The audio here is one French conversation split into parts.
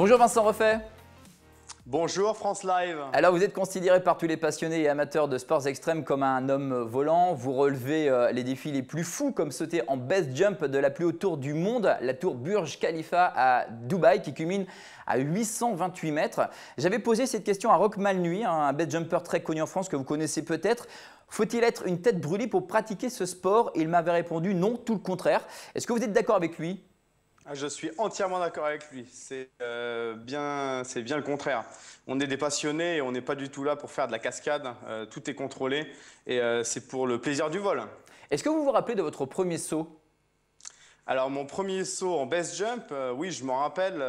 Bonjour Vincent Refait. Bonjour France Live. Alors vous êtes considéré par tous les passionnés et amateurs de sports extrêmes comme un homme volant. Vous relevez euh, les défis les plus fous comme sauter en best jump de la plus haute tour du monde, la tour Burj Khalifa à Dubaï qui culmine à 828 mètres. J'avais posé cette question à Rock Malnui, hein, un best jumper très connu en France que vous connaissez peut-être. Faut-il être une tête brûlée pour pratiquer ce sport Il m'avait répondu non, tout le contraire. Est-ce que vous êtes d'accord avec lui ah, je suis entièrement d'accord avec lui. C'est euh, bien, c'est bien le contraire. On est des passionnés et on n'est pas du tout là pour faire de la cascade. Euh, tout est contrôlé et euh, c'est pour le plaisir du vol. Est-ce que vous vous rappelez de votre premier saut Alors mon premier saut en best jump, oui, je m'en rappelle.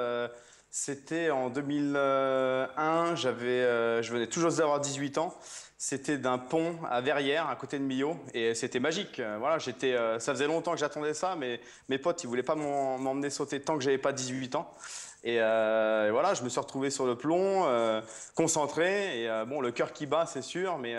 C'était en 2001, j'avais, euh, je venais toujours d'avoir 18 ans. C'était d'un pont à Verrières, à côté de Millau, et c'était magique. Voilà, j'étais, euh, ça faisait longtemps que j'attendais ça, mais mes potes, ils voulaient pas m'emmener sauter tant que j'avais pas 18 ans. Euh, et, voilà, je me suis retrouvé sur le plomb, concentré, et bon, le cœur qui bat, c'est sûr, mais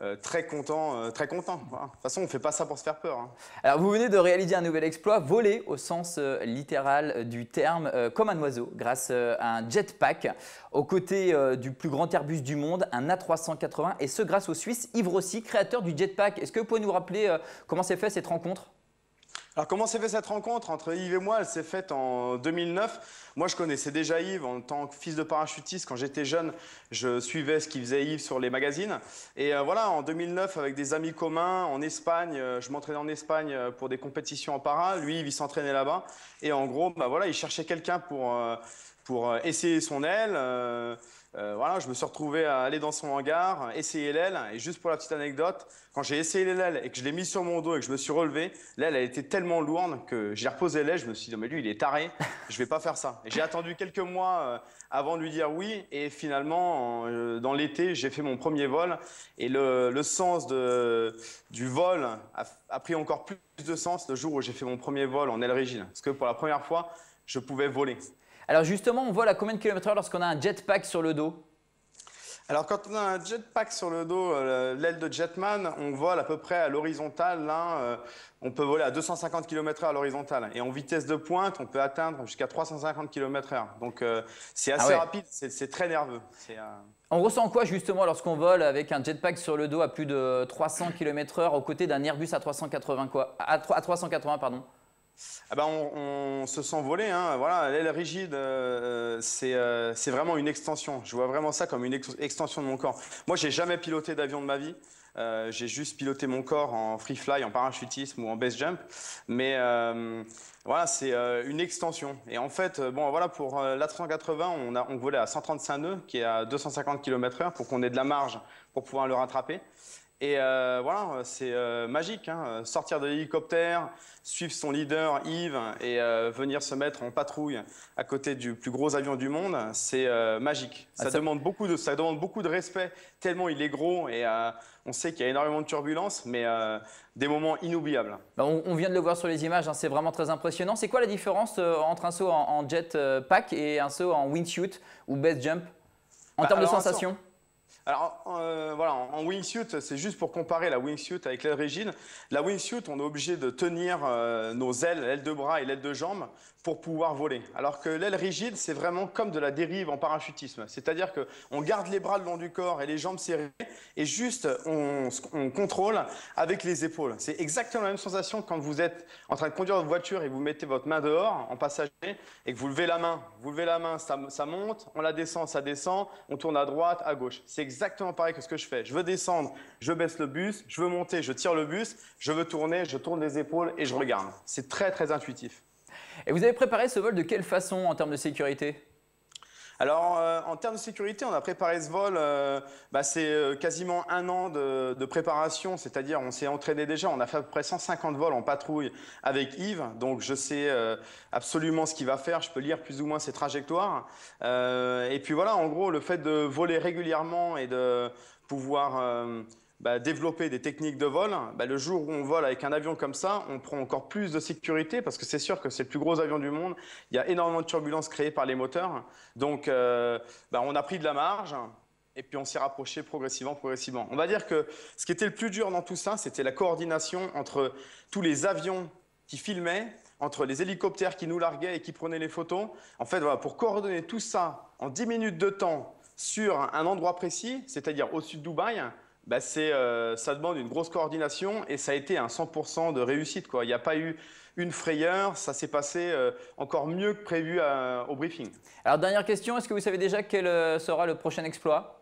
euh, très content, euh, très content. De toute façon, on ne fait pas ça pour se faire peur. Hein. Alors, vous venez de réaliser un nouvel exploit, voler au sens euh, littéral du terme, comme un oiseau, grâce à un jetpack, aux côtés du plus grand Airbus du monde, un A380, et ce grâce au Suisse Yves Rossi, créateur du jetpack. Est-ce que vous pouvez nous rappeler comment s'est fait cette rencontre alors comment s'est fait cette rencontre entre Yves et moi Elle s'est faite en 2009. Moi je connaissais déjà Yves en tant que fils de parachutiste. Quand j'étais jeune, je suivais ce qu'il faisait Yves sur les magazines. Et euh, voilà, en 2009, avec des amis communs en Espagne, euh, je m'entraînais en Espagne euh, pour des compétitions en para. Lui, il s'entraînait là-bas. Et en gros, bah voilà, il cherchait quelqu'un pour pour euh, essayer son aile. Euh, euh, voilà, je me suis retrouvé à aller dans son hangar, essayer l'aile. Et juste pour la petite anecdote, quand j'ai essayé l'aile et que je l'ai mis sur mon dos et que je me suis relevé, l'aile, a été tellement lourde que j'ai reposé l'aile. Je me suis dit, mais lui, il est taré, je ne vais pas faire ça. J'ai attendu quelques mois avant de lui dire oui. Et finalement, dans l'été, j'ai fait mon premier vol. Et le, sens du vol a, a, pris encore plus de sens le jour où j'ai fait mon premier vol en aile rigide. Parce que pour la première fois, je pouvais voler. Alors justement, on vole à combien de kilomètres heure lorsqu'on a un jetpack sur le dos alors quand on a un jetpack sur le dos, euh, l'aile de Jetman, on vole à peu près à l'horizontale. Là, hein, euh, on peut voler à 250 km/h à l'horizontale. Et en vitesse de pointe, on peut atteindre jusqu'à 350 km/h. Donc euh, c'est ah assez rapide, c'est très nerveux. On ressent quoi justement lorsqu'on vole avec un jetpack sur le dos à plus de 300 km/h aux côtés d'un Airbus A380 quoi à 380 pardon ah bah, on, se sent voler. Hein. Voilà, l'aile rigide, euh, euh, c'est vraiment une extension. Je vois vraiment ça comme une extension de mon corps. Moi, j'ai jamais piloté d'avion de ma vie. Euh, j'ai juste piloté mon corps en free fly, en parachutisme ou en base jump. Mais voilà, c'est une extension. Et en fait, bon, voilà, pour l'A380, on, on volait à 135 nœuds, qui est à 250 km/h, pour qu'on ait de la marge pour pouvoir le rattraper. Et euh, voilà, c'est euh, magique. Hein. Sortir de l'hélicoptère, suivre son leader Yves et euh, venir se mettre en patrouille à côté du plus gros avion du monde, c'est magique. Ah, ça, Demande beaucoup de, ça demande beaucoup de respect, tellement il est gros et on sait qu'il y a énormément de turbulences, mais des moments inoubliables. Bah, on, vient de le voir sur les images, hein, c'est vraiment très impressionnant. C'est quoi la différence entre un saut en, jet pack et un saut en wingsuit ou base jump en bah, termes de sensations alors euh, voilà, en wingsuit, c'est juste pour comparer la wingsuit avec l'aile rigide. La wingsuit, on est obligé de tenir euh, nos ailes, l'aile de bras et l'aile de jambes pour pouvoir voler. Alors que l'aile rigide, c'est vraiment comme de la dérive en parachutisme. C'est-à-dire qu'on garde les bras le long du corps et les jambes serrées, et juste on, contrôle avec les épaules. C'est exactement la même sensation quand vous êtes en train de conduire votre voiture et vous mettez votre main dehors en passager et que vous levez la main. Vous levez la main, ça, ça monte, on la descend, ça descend, on tourne à droite, à gauche exactement pareil que ce que je fais. Je veux descendre, je baisse le bus, je veux monter, je tire le bus, je veux tourner, je tourne les épaules et je regarde. C'est très très intuitif. Et vous avez préparé ce vol de quelle façon en termes de sécurité alors, euh, en termes de sécurité, on a préparé ce vol. Euh, bah, c'est euh, quasiment un an de, préparation, c'est-à-dire on s'est entraîné déjà. On a fait à peu près 150 vols en patrouille avec Yves, donc je sais absolument ce qu'il va faire. Je peux lire plus ou moins ses trajectoires. et puis voilà, en gros, le fait de voler régulièrement et de pouvoir bah, développer des techniques de vol, bah, le jour où on vole avec un avion comme ça, on prend encore plus de sécurité parce que c'est sûr que c'est le plus gros avion du monde. Il y a énormément de turbulences créées par les moteurs. Donc, euh, bah, on a pris de la marge et puis on s'est rapproché progressivement, progressivement. On va dire que ce qui était le plus dur dans tout ça, c'était la coordination entre tous les avions qui filmaient, entre les hélicoptères qui nous larguaient et qui prenaient les photos. En fait, pour coordonner tout ça en 10 minutes de temps sur un endroit précis, c'est-à-dire au sud de Dubaï, bah c'est, euh, ça demande une grosse coordination et ça a été un 100% de réussite. Quoi. Il n'y a pas eu une frayeur, ça s'est passé euh, encore mieux que prévu euh, au briefing. Alors dernière question, est-ce que vous savez déjà quel sera le prochain exploit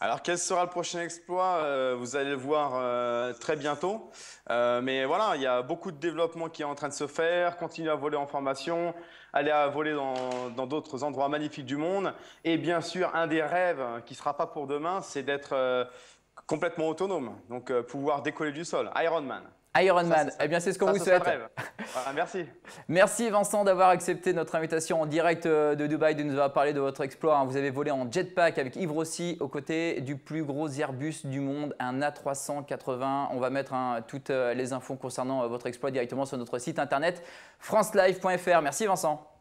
alors, quel sera le prochain exploit Vous allez le voir très bientôt. mais voilà, il y a beaucoup de développement qui est en train de se faire. Continuer à voler en formation, aller à voler dans d'autres endroits magnifiques du monde. Et bien sûr, un des rêves qui ne sera pas pour demain, c'est d'être Complètement autonome, donc euh, pouvoir décoller du sol, Iron Man. Iron Man, eh bien c'est ce qu'on vous souhaite. merci. merci Vincent d'avoir accepté notre invitation en direct euh, de Dubaï, de nous avoir parlé de votre exploit. Hein. Vous avez volé en jetpack avec Yves Rossi aux côtés du plus gros Airbus du monde, un A380. On va mettre hein, toutes euh, les infos concernant votre exploit directement sur notre site internet francelive.fr. Merci Vincent.